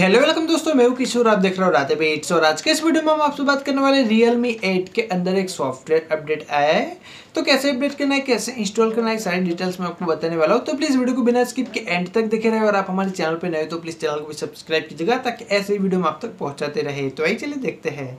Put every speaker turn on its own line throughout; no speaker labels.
hello welcome दोस्तों मैं हूं किशोर आप देख रहे हो रात एट्स और आज के इस वीडियो में हम आपसे बात करने वाले रियल मी एट के अंदर एक सॉफ्टवेयर अपडेट आया है तो कैसे अपडेट करना है कैसे इंस्टॉल करना है सारी डिटेल्स मैं आपको बताने वाला हूं तो प्लीज़ वीडियो को बिना स्किप के एंड तक देखे रहे और आप हमारे चैनल पर नए तो प्लीज़ चैनल को भी सब्सक्राइब कीजिएगा ताकि ऐसे वीडियो हम आप तक पहुँचाते रहे तो आई चलिए देखते हैं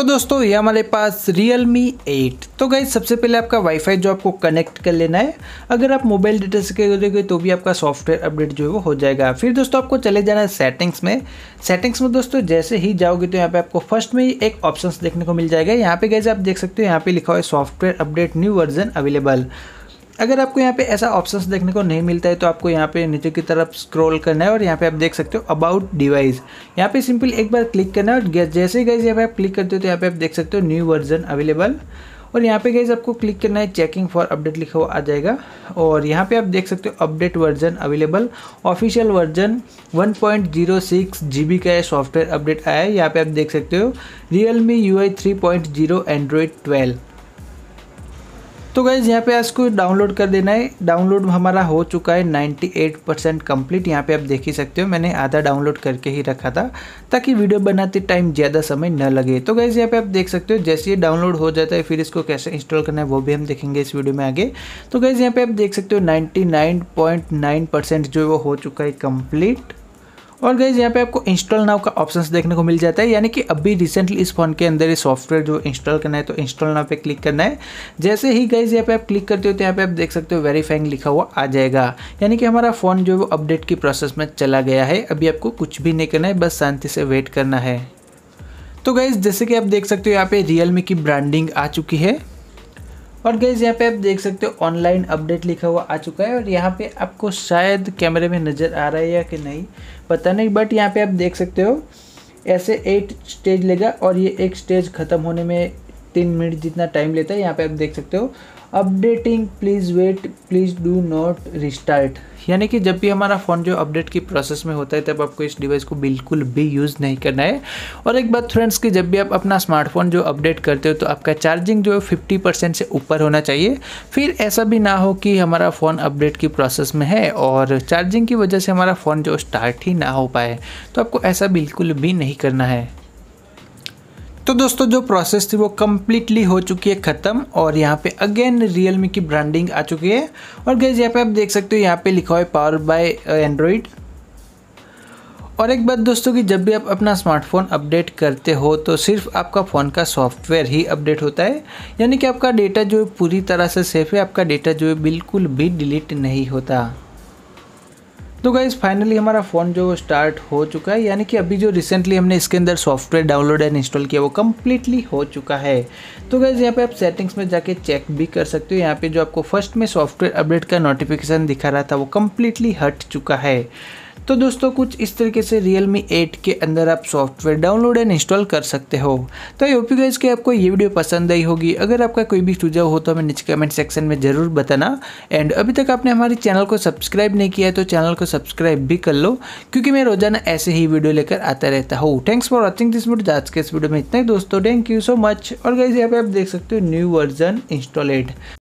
तो दोस्तों ये हमारे पास रियल मी एट तो गई सबसे पहले आपका वाईफाई जो आपको कनेक्ट कर लेना है अगर आप मोबाइल डेटा से करोगे तो भी आपका सॉफ्टवेयर अपडेट जो है वो हो जाएगा फिर दोस्तों आपको चले जाना है सेटिंग्स में सेटिंग्स में दोस्तों जैसे ही जाओगे तो यहाँ पे आपको फर्स्ट में एक ऑप्शन देखने को मिल जाएगा यहाँ पे गए आप देख सकते हो यहाँ पे लिखा हुआ है software update new version available अगर आपको यहाँ पे ऐसा ऑप्शंस देखने को नहीं मिलता है तो आपको यहाँ पे नीचे की तरफ स्क्रॉल करना है और यहाँ पे आप देख सकते हो अबाउट डिवाइस यहाँ पे सिंपल एक बार क्लिक करना है और जैसे गैस यहाँ पे आप क्लिक करते हो तो यहाँ पे आप देख सकते हो न्यू वर्जन अवेलेबल और यहाँ पे गैस आपको क्लिक करना है चेकिंग फॉर अपडेट लिखा हुआ आ जाएगा और यहाँ पे आप देख सकते हो update version available official version 1.06 point का सॉफ्टवेयर अपडेट आया है यहाँ पे आप देख सकते हो Realme U I three point zero android twelve तो गाइज़ यहाँ पे इसको डाउनलोड कर देना है डाउनलोड हमारा हो चुका है 98 परसेंट कम्प्लीट यहाँ पे आप देख ही सकते हो मैंने आधा डाउनलोड करके ही रखा था ताकि वीडियो बनाते टाइम ज़्यादा समय न लगे तो गाइज़ यहाँ पे आप देख सकते हो जैसे ये डाउनलोड हो जाता है फिर इसको कैसे इंस्टॉल करना है वो भी हम देखेंगे इस वीडियो में आगे तो गाइज़ यहाँ पर आप देख सकते हो नाइन्टी जो वो हो चुका है कम्प्लीट और गई यहाँ पे आपको इंस्टॉल नाव का ऑप्शन देखने को मिल जाता है यानी कि अभी रिसेंटली इस फोन के अंदर ये सॉफ्टवेयर जो इंस्टॉल करना है तो इंस्टॉल नाव पे क्लिक करना है जैसे ही गई यहाँ पे आप क्लिक करते हो तो यहाँ पे आप देख सकते हो वेरीफाइंग लिखा हुआ आ जाएगा यानी कि हमारा फ़ोन जो है वो अपडेट की प्रोसेस में चला गया है अभी आपको कुछ भी नहीं करना है बस शांति से वेट करना है तो गाइज जैसे कि आप देख सकते हो यहाँ पे रियलमी की ब्रांडिंग आ चुकी है और गैस यहाँ पे आप देख सकते हो ऑनलाइन अपडेट लिखा हुआ आ चुका है और यहाँ पे आपको शायद कैमरे में नज़र आ रहा है या कि नहीं पता नहीं बट यहाँ पे आप देख सकते हो ऐसे एट स्टेज लेगा और ये एक स्टेज ख़त्म होने में तीन मिनट जितना टाइम लेता है यहाँ पे आप देख सकते हो updating please wait please do not restart यानी कि जब भी हमारा फ़ोन जो अपडेट की प्रोसेस में होता है तब आपको इस डिवाइस को बिल्कुल भी यूज़ नहीं करना है और एक बात फ्रेंड्स कि जब भी आप अपना स्मार्टफोन जो अपडेट करते हो तो आपका चार्जिंग जो है फिफ्टी परसेंट से ऊपर होना चाहिए फिर ऐसा भी ना हो कि हमारा फ़ोन अपडेट की प्रोसेस में है और चार्जिंग की वजह से हमारा फ़ोन जो स्टार्ट ही ना हो पाए तो आपको ऐसा बिल्कुल भी नहीं करना है तो दोस्तों जो प्रोसेस थी वो कम्प्लीटली हो चुकी है ख़त्म और यहाँ पे अगेन मी की ब्रांडिंग आ चुकी है और गैस यहाँ पे आप देख सकते हो यहाँ पे लिखा हुआ है पावर बाय एंड्रॉयड और एक बात दोस्तों कि जब भी आप अपना स्मार्टफोन अपडेट करते हो तो सिर्फ आपका फ़ोन का सॉफ्टवेयर ही अपडेट होता है यानी कि आपका डेटा जो है पूरी तरह से सेफ है आपका डेटा जो है बिल्कुल भी डिलीट नहीं होता तो गाइज़ फाइनली हमारा फ़ोन जो स्टार्ट हो चुका है यानी कि अभी जो रिसेंटली हमने इसके अंदर सॉफ्टवेयर डाउनलोड एंड इंस्टॉल किया वो कम्प्लीटली हो चुका है तो गाइज़ यहाँ पे आप सेटिंग्स में जाके चेक भी कर सकते हो यहाँ पे जो आपको फर्स्ट में सॉफ्टवेयर अपडेट का नोटिफिकेशन दिखा रहा था वो कम्प्लीटली हट चुका है तो दोस्तों कुछ इस तरीके से रियल मी एट के अंदर आप सॉफ्टवेयर डाउनलोड एंड इंस्टॉल कर सकते हो तो आई होप गाइज कि आपको ये वीडियो पसंद आई होगी अगर आपका कोई भी सुझाव हो तो हमें नीचे कमेंट सेक्शन में ज़रूर बताना एंड अभी तक आपने हमारे चैनल को सब्सक्राइब नहीं किया है तो चैनल को सब्सक्राइब भी कर लो क्योंकि मैं रोजाना ऐसे ही वीडियो लेकर आता रहता हूँ thanks for watching this video आज के इस वीडियो में इतना ही दोस्तों थैंक यू सो मच और गाइज यहाँ पे आप देख सकते हो न्यू वर्जन इंस्टॉलेड